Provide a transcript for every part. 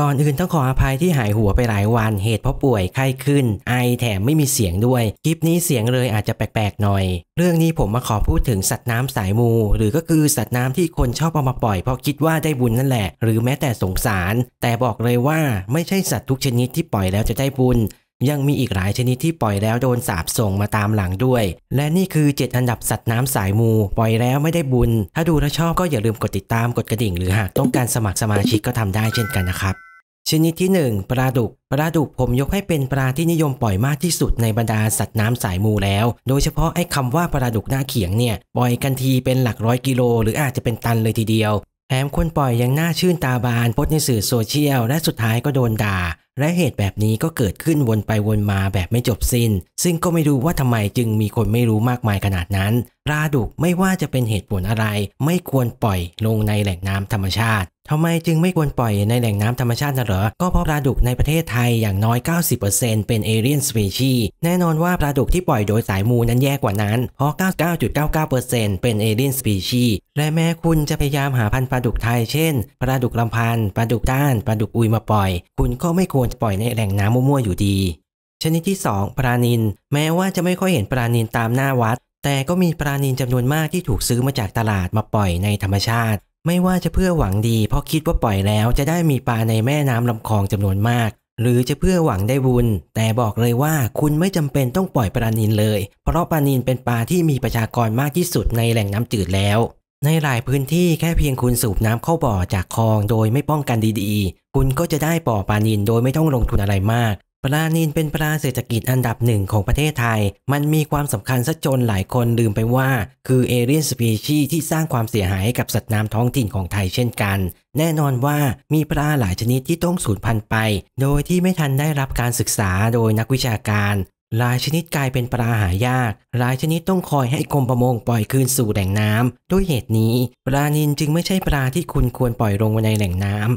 ก่อนอื่นต้องขออภัยที่หายหัวไปหลายวัน เหตุเพราะป่วยไข้ขึ้น ไอแถมไม่มีเสียงด้วย คลิปนี้เสียงเลยอาจจะแปลกๆ หน่อย เรื่องนี้ผมมาขอพูดถึงสัตว์น้ำสายมูหรือก็คือสัตว์น้ำที่คนชอบเอามาปล่อยเพราะคิดว่าได้บุญนั่นแหละหรือแม้แต่สงสาร แต่บอกเลยว่าไม่ใช่สัตว์ทุกชนิดที่ปล่อยแล้วจะได้บุญยังมีอีกหลายชนิดที่ปล่อยแล้วโดนสาบส่งมาตามหลังด้วยและนี่คือ 7 อันดับสัตว์น้ำสายมูปล่อยแล้วไม่ได้บุญถ้าดูแล้วชอบก็อย่าลืมกดติดตามกดกระดิ่งหรือหากต้องการสมัครสมาชิกก็ทาได้เช่นกันนะครับชนิดที่ 1ปลาดุก ปลาดุกผมยกให้เป็นปลาที่นิยมปล่อยมากที่สุดในบรรดาสัตว์น้ำสายมูแล้ว โดยเฉพาะไอ้คาว่าปลาดุกหน้าเขียงเนี่ยปล่อยกันทีเป็นหลักร้อยกิโลหรืออาจจะเป็นตันเลยทีเดียว แถมคนปล่อยยังน่าชื่นตาบานโพสในสื่อโซเชียลและสุดท้ายก็โดนด่า และเหตุแบบนี้ก็เกิดขึ้นวนไปวนมาแบบไม่จบสิน้น ซึ่งก็ไม่รู้ว่าทำไมจึงมีคนไม่รู้มากมายขนาดนั้น ปลาดุกไม่ว่าจะเป็นเหตุผลอะไรไม่ควรปล่อยลงในแหล่งน้ำธรรมชาติทำไมจึงไม่ควรปล่อยในแหล่งน้ำธรรมชาตินะเหรอ ก็เพราะปลาดุกในประเทศไทยอย่างน้อย 90%เป็นเอเรียนสปีชี แน่นอนว่าปลาดุกที่ปล่อยโดยสายมูนั้นแย่กว่านั้น เพราะ 99.99%เป็นเอเรียนสปีชี และแม้คุณจะพยายามหาพันธุ์ปลาดุกไทย เช่น ปลาดุกลำพันปลาดุกด้าน ปลาดุกอุยมาปล่อย คุณก็ไม่ควรปล่อยในแหล่งน้ำมั่วๆอยู่ดี ชนิดที่ 2ปลานิน แม้ว่าจะไม่ค่อยเห็นปลานินตามหน้าวัด แต่ก็มีปลานินจำนวนมากที่ถูกซื้อมาจากตลาดมาปล่อยในธรรมชาติไม่ว่าจะเพื่อหวังดี เพราะคิดว่าปล่อยแล้ว จะได้มีปลาในแม่น้ำลำคลองจำนวนมาก หรือจะเพื่อหวังได้บุญ แต่บอกเลยว่าคุณไม่จำเป็นต้องปล่อยปลานินเลย เพราะปลานินเป็นปลาที่มีประชากรมากที่สุดในแหล่งน้ำจืดแล้ว ในหลายพื้นที่แค่เพียงคุณสูบน้ำเข้าบ่อจากคลองโดยไม่ป้องกันดีๆ คุณก็จะได้ล่อปลานินโดยไม่ต้องลงทุนอะไรมากปลานินเป็นปลาเศรษฐกิจอันดับหนึ่งของประเทศไทย มันมีความสำคัญซะจนหลายคนลืมไปว่าคือเอเรียนสปีชีที่สร้างความเสียหายกับสัตว์น้ำท้องถิ่นของไทยเช่นกัน แน่นอนว่ามีปลาหลายชนิดที่ต้องสูญพันธุ์ไป โดยที่ไม่ทันได้รับการศึกษาโดยนักวิชาการ หลายชนิดกลายเป็นปลาหายาก หลายชนิดต้องคอยให้กรมประมงปล่อยคืนสู่แหล่งน้ำด้วยเหตุนี้ปลานินจึงไม่ใช่ปลาที่คุณควรปล่อยลงในแหล่งน้ำ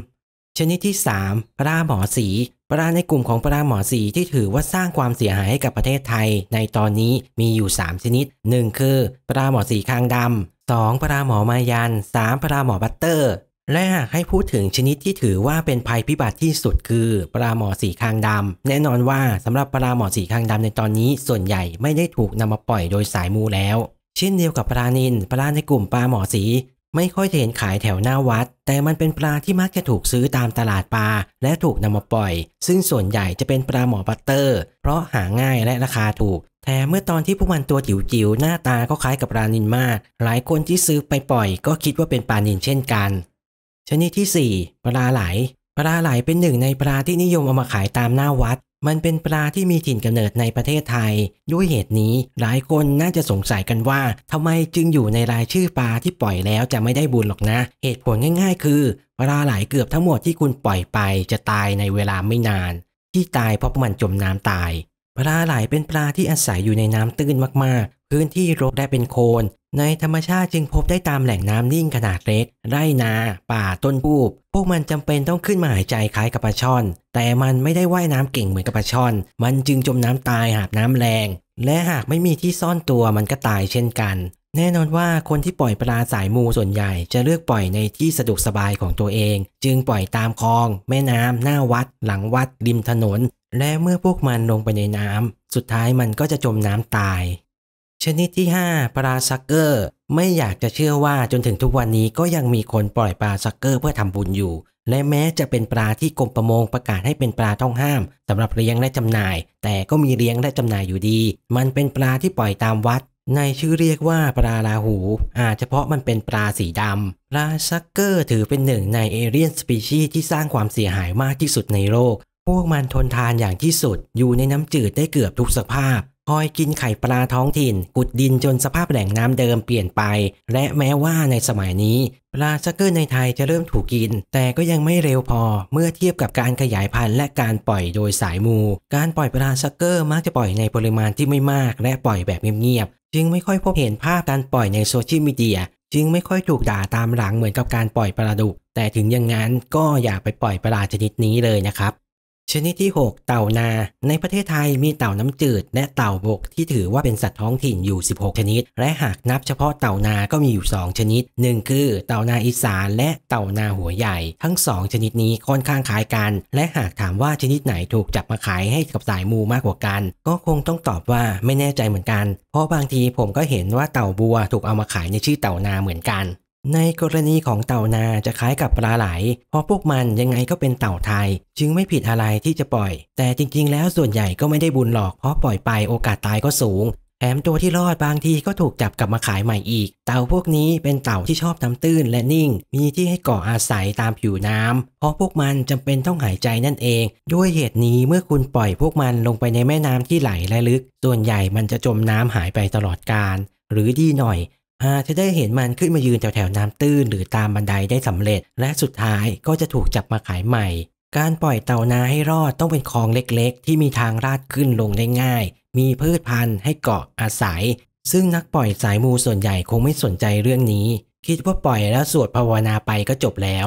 ชนิดที่3ปลาหมอสีปลาในกลุ่มของปลาหมอสีที่ถือว่าสร้างความเสียหายให้กับประเทศไทย ในตอนนี้มีอยู่ 3 ชนิด1 คือปลาหมอสีคางดำ2ปลาหมอมายัน3ปลาหมอบัตเตอร์ และให้พูดถึงชนิดที่ถือว่าเป็นภัยพิบัติที่สุดคือปลาหมอสีคางดำแน่นอนว่าสำหรับปลาหมอสีคางดำในตอนนี้ส่วนใหญ่ไม่ได้ถูกนำมาปล่อยโดยสายมูแล้ว เช่นเดียวกับปลานินปลาในกลุ่มปลาหมอสีไม่ค่อยเห็นขายแถวหน้าวัด แต่มันเป็นปลาที่มักจะถูกซื้อตามตลาดปลาและถูกนำมาปล่อย ซึ่งส่วนใหญ่จะเป็นปลาหมอบัตเตอร์ เพราะหาง่ายและราคาถูกแต่เมื่อตอนที่พวกมันตัวจิ๋วๆหน้าตาก็คล้ายกับปลานินมาก หลายคนที่ซื้อไปปล่อยก็คิดว่าเป็นปลานินเช่นกัน ชนิดที่ 4 ปลาไหลปลาไหลเป็นหนึ่งในปลาที่นิยมเอามาขายตามหน้าวัดมันเป็นปลาที่มีถิ่นกำเนิดในประเทศไทย ด้วยเหตุนี้หลายคนน่าจะสงสัยกันว่าทำไมจึงอยู่ในรายชื่อปลาที่ปล่อยแล้วจะไม่ได้บุญหรอกนะ เหตุผลง่ายๆคือปลาหลายเกือบทั้งหมดที่คุณปล่อยไป จะตายในเวลาไม่นาน ที่ตายเพราะมันจมน้ำตายปลาไหลเป็นปลาที่อาศัยอยู่ในน้ำตื้นมากๆ พื้นที่รกได้เป็นโคลนในธรรมชาติจึงพบได้ตามแหล่งน้ำนิ่งขนาดเล็ก ไร่นา ป่า ต้นปูบ พวกมันจำเป็นต้องขึ้นมาหายใจคล้ายกับปลาช่อน แต่มันไม่ได้ว่ายน้ำเก่งเหมือนกับปลาช่อน มันจึงจมน้ำตายหากน้ำแรง และหากไม่มีที่ซ่อนตัวมันก็ตายเช่นกัน แน่นอนว่าคนที่ปล่อยปลาสายมูส่วนใหญ่ จะเลือกปล่อยในที่สะดวกสบายของตัวเอง จึงปล่อยตามคลอง แม่น้ำหน้าวัด หลังวัด ริมถนน และเมื่อพวกมันลงไปในน้ำสุดท้ายมันก็จะจมน้ำตายชนิดที่ 5ปลาซักเกอร์ไม่อยากจะเชื่อว่าจนถึงทุกวันนี้ก็ยังมีคนปล่อยปลาซักเกอร์เพื่อทำบุญอยู่ และแม้จะเป็นปลาที่กรมประมงประกาศให้เป็นปลาต้องห้ามสำหรับเลี้ยงและจำหน่าย แต่ก็มีเลี้ยงและจำหน่ายอยู่ดี มันเป็นปลาที่ปล่อยตามวัด ในชื่อเรียกว่าปลาลาหูอาจจะเพราะมันเป็นปลาสีดำปลาซักเกอร์ ถือเป็นหนึ่งในเอเรียนสปีชีส์ที่สร้างความเสียหายมากที่สุดในโลกพวกมันทนทานอย่างที่สุด อยู่ในน้ำจืดได้เกือบทุกสภาพคอยกินไข่ปลาท้องถิ่นขุดดินจนสภาพแหล่งน้ำเดิมเปลี่ยนไป และแม้ว่าในสมัยนี้ปลาซักเกอร์ในไทยจะเริ่มถูกกิน แต่ก็ยังไม่เร็วพอเมื่อเทียบกับการขยายพันธุ์ และการปล่อยโดยสายมูการปล่อยปลาซักเกอร์มักจะปล่อยในปริมาณที่ไม่มาก และปล่อยแบบเงียบๆจึงไม่ค่อยพบเห็นภาพการปล่อยในโซเชียลมีเดียจึงไม่ค่อยถูกด่าตามหลังเหมือนกับการปล่อยปลาดุกแต่ถึงอย่างนั้นก็อย่าไปปล่อยปลาชนิดนี้เลยนะครับชนิดที่ 6 เต่านา ในประเทศไทยมีเต่าน้ำจืด และเต่าบกที่ถือว่าเป็นสัตว์ท้องถิ่นอยู่ 16 ชนิด และหากนับเฉพาะเต่านาก็มีอยู่ 2 ชนิด 1 คือเต่านาอีสานและเต่านาหัวใหญ่ ทั้ง 2 ชนิดนี้ค่อนข้างคล้ายกัน และหากถามว่าชนิดไหนถูกจับมาขายให้กับสายมูมากกว่ากัน ก็คงต้องตอบว่าไม่แน่ใจเหมือนกัน เพราะบางทีผมก็เห็นว่าเต่าบัวถูกเอามาขายในชื่อเต่านาเหมือนกันในกรณีของเต่านาจะคล้ายกับปลาไหล เพราะพวกมันยังไงก็เป็นเต่าไทย จึงไม่ผิดอะไรที่จะปล่อย แต่จริงๆ แล้วส่วนใหญ่ก็ไม่ได้บุญหรอกเพราะปล่อยไปโอกาสตายก็สูงแถมตัวที่รอดบางทีก็ถูกจับกลับมาขายใหม่อีก เต่าพวกนี้เป็นเต่าที่ชอบน้ำตื้นและนิ่ง มีที่ให้เกาะอาศัยตามผิวน้ำเพราะพวกมันจำเป็นต้องหายใจนั่นเอง ด้วยเหตุนี้เมื่อคุณปล่อยพวกมันลงไปในแม่น้ำที่ไหลและลึก ส่วนใหญ่มันจะจมน้ำหายไปตลอดกาลหรือดีหน่อยกจะได้เห็นมันขึ้นมายืนแถวๆน้ำตื้น หรือตามบันไดได้สำเร็จและสุดท้ายก็จะถูกจับมาขายใหม่ การปล่อยเต่านาให้รอดต้องเป็นคลองเล็กๆ ที่มีทางลาดขึ้นลงได้ง่าย มีพืชพันธุ์ให้เกาะอาศัย ซึ่งนักปล่อยสายมูส่วนใหญ่คงไม่สนใจเรื่องนี้ คิดว่าปล่อยแล้วสวดภาวนาไปก็จบแล้ว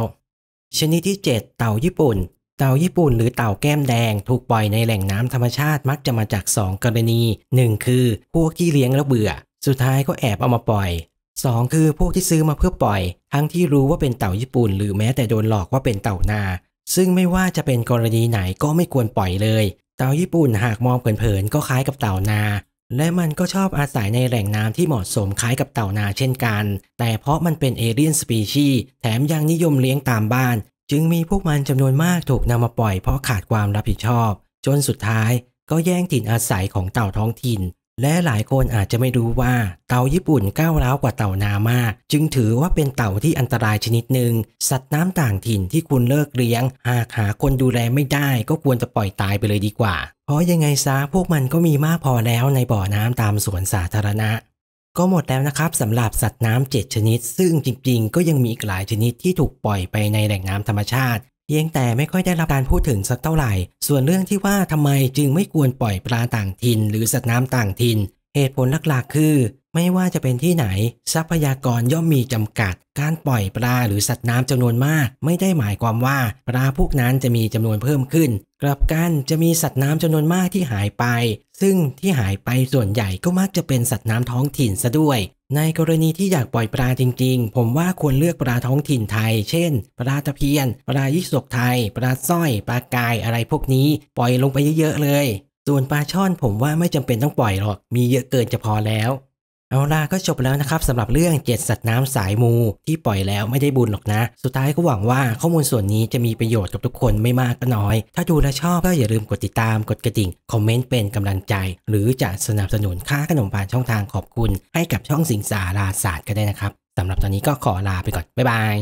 ชนิดที่ 7 เต่าญี่ปุ่นเต่าญี่ปุ่นหรือเต่าแก้มแดง ถูกปล่อยในแหล่งน้ำธรรมชาติมักจะมาจาก2กรณี 1 คือ พวกที่เลี้ยงแล้วเบื่อสุดท้ายก็แอบเอามาปล่อย 2 คือพวกที่ซื้อมาเพื่อปล่อย ทั้งที่รู้ว่าเป็นเต่าญี่ปุ่น หรือแม้แต่โดนหลอกว่าเป็นเต่านา ซึ่งไม่ว่าจะเป็นกรณีไหนก็ไม่ควรปล่อยเลย เต่าญี่ปุ่นหากมองเผินๆก็คล้ายกับเต่านา และมันก็ชอบอาศัยในแหล่งน้ำที่เหมาะสมคล้ายกับเต่านาเช่นกัน แต่เพราะมันเป็นเอเลี่ยนสปีชีส์แถมยังนิยมเลี้ยงตามบ้าน จึงมีพวกมันจำนวนมากถูกนำมาปล่อยเพราะขาดความรับผิดชอบ จนสุดท้ายก็แย่งถิ่นอาศัยของเต่าท้องถิ่นและหลายคนอาจจะไม่รู้ว่า เต่าญี่ปุ่นก้าวร้าวกว่าเต่านามาก จึงถือว่าเป็นเต่าที่อันตรายชนิดหนึ่งสัตว์น้ำต่างถิ่นที่คุณเลิกเลี้ยงหากหาคนดูแลไม่ได้ก็ควรจะปล่อยตายไปเลยดีกว่า เพราะยังไงซะพวกมันก็มีมากพอแล้วในบ่อน้ำตามสวนสาธารณะ ก็หมดแล้วนะครับสำหรับสัตว์น้ำเจ็ดชนิด ซึ่งจริงๆ ก็ยังมีอีกหลายชนิดที่ถูกปล่อยไปในแหล่งน้ำธรรมชาติเพียงแต่ไม่ค่อยได้รับการพูดถึงสักเท่าไหร่ ส่วนเรื่องที่ว่าทำไมจึงไม่ควรปล่อยปลาต่างถิ่นหรือสัตว์น้ำต่างถิ่น เหตุผลหลักๆ คือไม่ว่าจะเป็นที่ไหน ทรัพยากรย่อมมีจำกัด การปล่อยปลาหรือสัตว์น้ำจำนวนมาก ไม่ได้หมายความว่าปลาพวกนั้นจะมีจำนวนเพิ่มขึ้น กลับกันจะมีสัตว์น้ำจำนวนมากที่หายไป ซึ่งที่หายไปส่วนใหญ่ก็มักจะเป็นสัตว์น้ำท้องถิ่นซะด้วย ในกรณีที่อยากปล่อยปลาจริง ๆ ผมว่าควรเลือกปลาท้องถิ่นไทย เช่นปลาตะเพียนปลายิสกไทยปลาสร้อย ปลากายอะไรพวกนี้ปล่อยลงไปเยอะๆเลย ส่วนปลาช่อนผมว่าไม่จำเป็นต้องปล่อยหรอกมีเยอะเกินจะพอแล้วเอาล่ะก็จบแล้วนะครับสำหรับเรื่อง 7 สัตว์น้ำสายมูที่ปล่อยแล้วไม่ได้บุญหรอกนะ สุดท้ายก็หวังว่าข้อมูลส่วนนี้จะมีประโยชน์กับทุกคนไม่มากก็น้อย ถ้าดูและชอบก็อย่าลืมกดติดตามกดกระดิ่งคอมเมนต์เป็นกำลังใจ หรือจะสนับสนุนค่าขนมปานช่องทางขอบคุณให้กับช่องสิงสาราศาสตร์ก็ได้นะครับสำหรับตอนนี้ก็ขอลาไปก่อนบ๊ายบาย